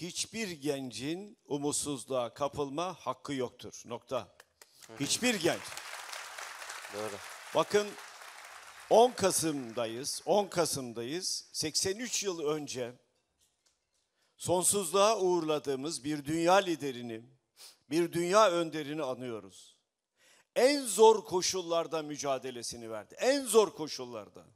hiçbir gencin umutsuzluğa kapılma hakkı yoktur. Nokta. Hiçbir genç. Doğru. Bakın 10 Kasım'dayız. 10 Kasım'dayız. 83 yıl önce sonsuzluğa uğurladığımız bir dünya liderini, bir dünya önderini anıyoruz. En zor koşullarda mücadelesini verdi. En zor koşullarda.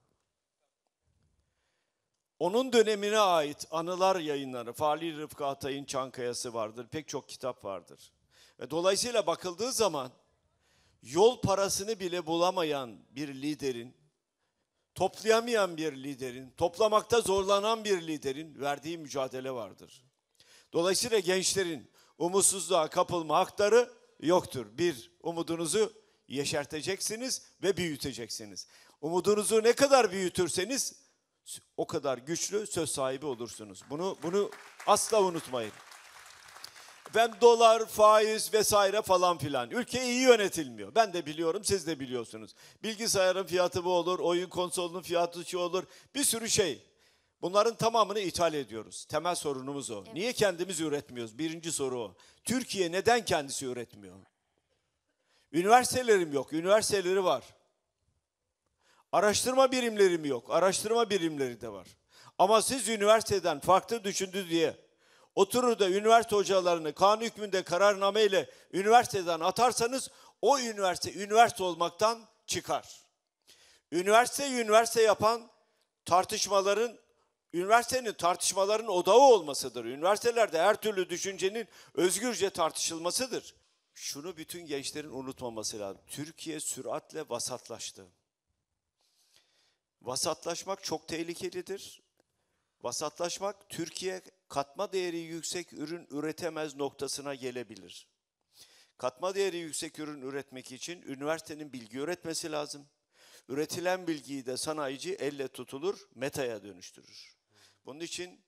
Onun dönemine ait anılar yayınları, Fali Rıfkı Atay'ın Çankayası vardır, pek çok kitap vardır. Ve dolayısıyla bakıldığı zaman yol parasını bile bulamayan bir liderin, toplayamayan bir liderin, toplamakta zorlanan bir liderin verdiği mücadele vardır. Dolayısıyla gençlerin umutsuzluğa kapılma hakları yoktur. Bir, umudunuzu yeşerteceksiniz ve büyüteceksiniz. Umudunuzu ne kadar büyütürseniz o kadar güçlü söz sahibi olursunuz. Bunu bunu asla unutmayın. Ben dolar, faiz vesaire falan filan. Ülke iyi yönetilmiyor. Ben de biliyorum, siz de biliyorsunuz. Bilgisayarın fiyatı bu olur, oyun konsolunun fiyatı şu olur. Bir sürü şey. Bunların tamamını ithal ediyoruz. Temel sorunumuz o. Evet. Niye kendimiz üretmiyoruz? Birinci soru o. Türkiye neden kendisi üretmiyor? Üniversitelerim yok. Üniversiteleri var. Araştırma birimleri mi yok? Araştırma birimleri de var. Ama siz üniversiteden farklı düşündü diye oturur da üniversite hocalarını kanun hükmünde kararname ile üniversiteden atarsanız o üniversite üniversite olmaktan çıkar. Üniversite üniversite yapan tartışmaların üniversitenin tartışmaların odağı olmasıdır. Üniversitelerde her türlü düşüncenin özgürce tartışılmasıdır. Şunu bütün gençlerin unutmaması lazım. Türkiye süratle vasatlaştı. Vasatlaşmak çok tehlikelidir. Vasatlaşmak Türkiye katma değeri yüksek ürün üretemez noktasına gelebilir. Katma değeri yüksek ürün üretmek için üniversitenin bilgi üretmesi lazım. Üretilen bilgiyi de sanayici elle tutulur, metaya dönüştürür. Bunun için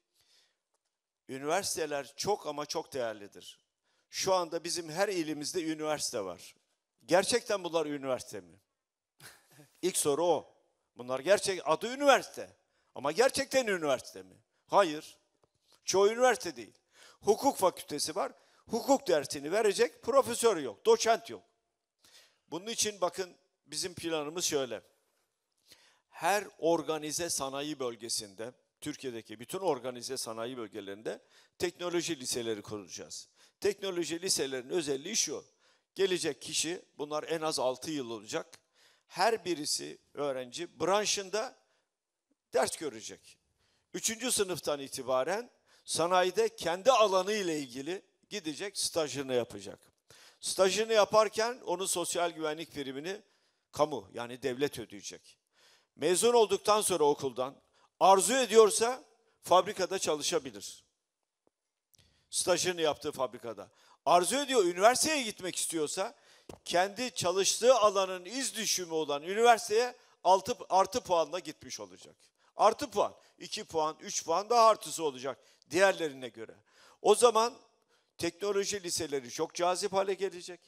üniversiteler çok ama çok değerlidir. Şu anda bizim her ilimizde üniversite var. Gerçekten bunlar üniversite mi? İlk soru o. Bunlar gerçek adı üniversite. Ama gerçekten üniversite mi? Hayır. Çoğu üniversite değil. Hukuk fakültesi var. Hukuk dersini verecek profesör yok, doçent yok. Bunun için bakın bizim planımız şöyle. Her organize sanayi bölgesinde, Türkiye'deki bütün organize sanayi bölgelerinde teknoloji liseleri kuracağız. Teknoloji liselerinin özelliği şu. Gelecek kişi, bunlar en az 6 yıl olacak her birisi öğrenci branşında ders görecek. Üçüncü sınıftan itibaren sanayide kendi alanı ile ilgili gidecek stajını yapacak. Stajını yaparken onun sosyal güvenlik primini kamu yani devlet ödeyecek. Mezun olduktan sonra okuldan arzu ediyorsa fabrikada çalışabilir. Stajını yaptığı fabrikada. Arzu ediyor üniversiteye gitmek istiyorsa kendi çalıştığı alanın iz düşümü olan üniversiteye altı, artı puanla gitmiş olacak. Artı puan, 2 puan, 3 puan daha artısı olacak diğerlerine göre. O zaman teknoloji liseleri çok cazip hale gelecek.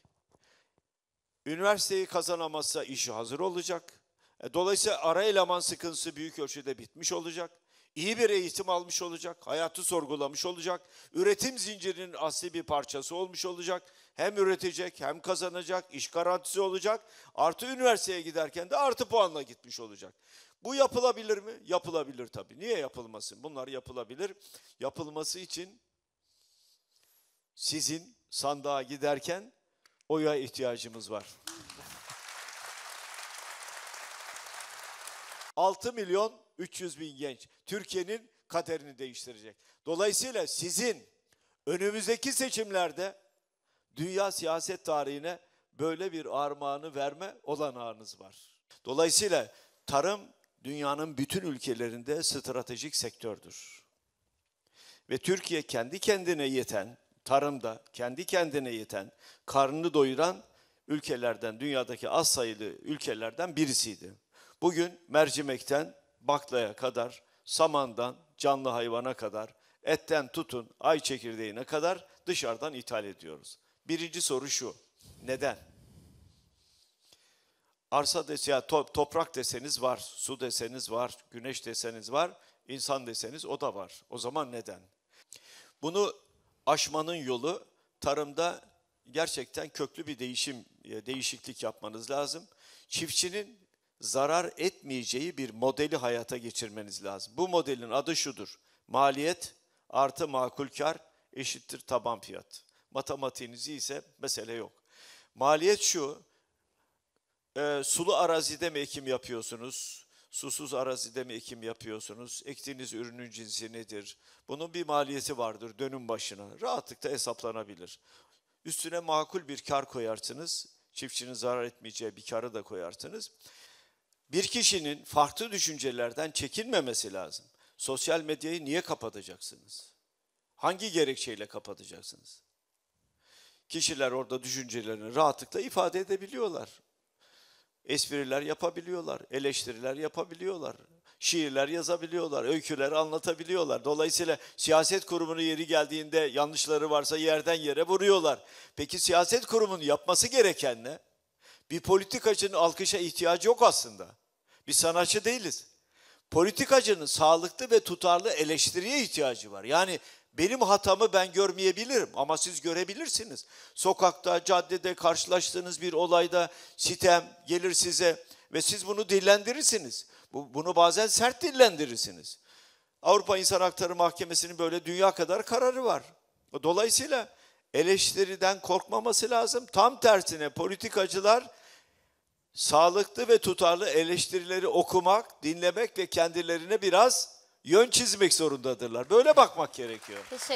Üniversiteyi kazanamazsa işi hazır olacak. E, dolayısıyla ara eleman sıkıntısı büyük ölçüde bitmiş olacak iyi bir eğitim almış olacak, hayatı sorgulamış olacak, üretim zincirinin asli bir parçası olmuş olacak. Hem üretecek hem kazanacak, iş garantisi olacak. Artı üniversiteye giderken de artı puanla gitmiş olacak. Bu yapılabilir mi? Yapılabilir tabii. Niye yapılmasın? Bunlar yapılabilir. Yapılması için sizin sandığa giderken oya ihtiyacımız var. 6 milyon 300 bin genç Türkiye'nin kaderini değiştirecek. Dolayısıyla sizin önümüzdeki seçimlerde dünya siyaset tarihine böyle bir armağanı verme olanağınız var. Dolayısıyla tarım dünyanın bütün ülkelerinde stratejik sektördür. Ve Türkiye kendi kendine yeten, tarımda kendi kendine yeten, karnını doyuran ülkelerden, dünyadaki az sayılı ülkelerden birisiydi. Bugün mercimekten baklaya kadar, samandan canlı hayvana kadar, etten tutun ay çekirdeğine kadar dışarıdan ithal ediyoruz. Birinci soru şu, neden? Arsa dese, ya toprak deseniz var, su deseniz var, güneş deseniz var, insan deseniz o da var. O zaman neden? Bunu aşmanın yolu tarımda gerçekten köklü bir değişim, e, değişiklik yapmanız lazım. Çiftçinin zarar etmeyeceği bir modeli hayata geçirmeniz lazım. Bu modelin adı şudur. Maliyet artı makul kar eşittir taban fiyat. Matematiğinizi ise mesele yok. Maliyet şu, e, sulu arazide mi ekim yapıyorsunuz? Susuz arazide mi ekim yapıyorsunuz? Ektiğiniz ürünün cinsi nedir? Bunun bir maliyeti vardır dönüm başına. Rahatlıkla hesaplanabilir. Üstüne makul bir kar koyarsınız. Çiftçinin zarar etmeyeceği bir karı da koyarsınız. Bir kişinin farklı düşüncelerden çekinmemesi lazım. Sosyal medyayı niye kapatacaksınız? Hangi gerekçeyle kapatacaksınız? Kişiler orada düşüncelerini rahatlıkla ifade edebiliyorlar. Espriler yapabiliyorlar, eleştiriler yapabiliyorlar, şiirler yazabiliyorlar, öyküler anlatabiliyorlar. Dolayısıyla siyaset kurumunun yeri geldiğinde yanlışları varsa yerden yere vuruyorlar. Peki siyaset kurumunun yapması gereken ne? Bir politikacının alkışa ihtiyacı yok aslında. Bir sanatçı değiliz. Politikacının sağlıklı ve tutarlı eleştiriye ihtiyacı var. Yani benim hatamı ben görmeyebilirim ama siz görebilirsiniz. Sokakta, caddede karşılaştığınız bir olayda sitem gelir size ve siz bunu dillendirirsiniz. Bu, bunu bazen sert dillendirirsiniz. Avrupa İnsan Hakları Mahkemesi'nin böyle dünya kadar kararı var. Dolayısıyla eleştiriden korkmaması lazım. Tam tersine politikacılar sağlıklı ve tutarlı eleştirileri okumak, dinlemek ve kendilerine biraz yön çizmek zorundadırlar. Böyle bakmak gerekiyor. Teşekkür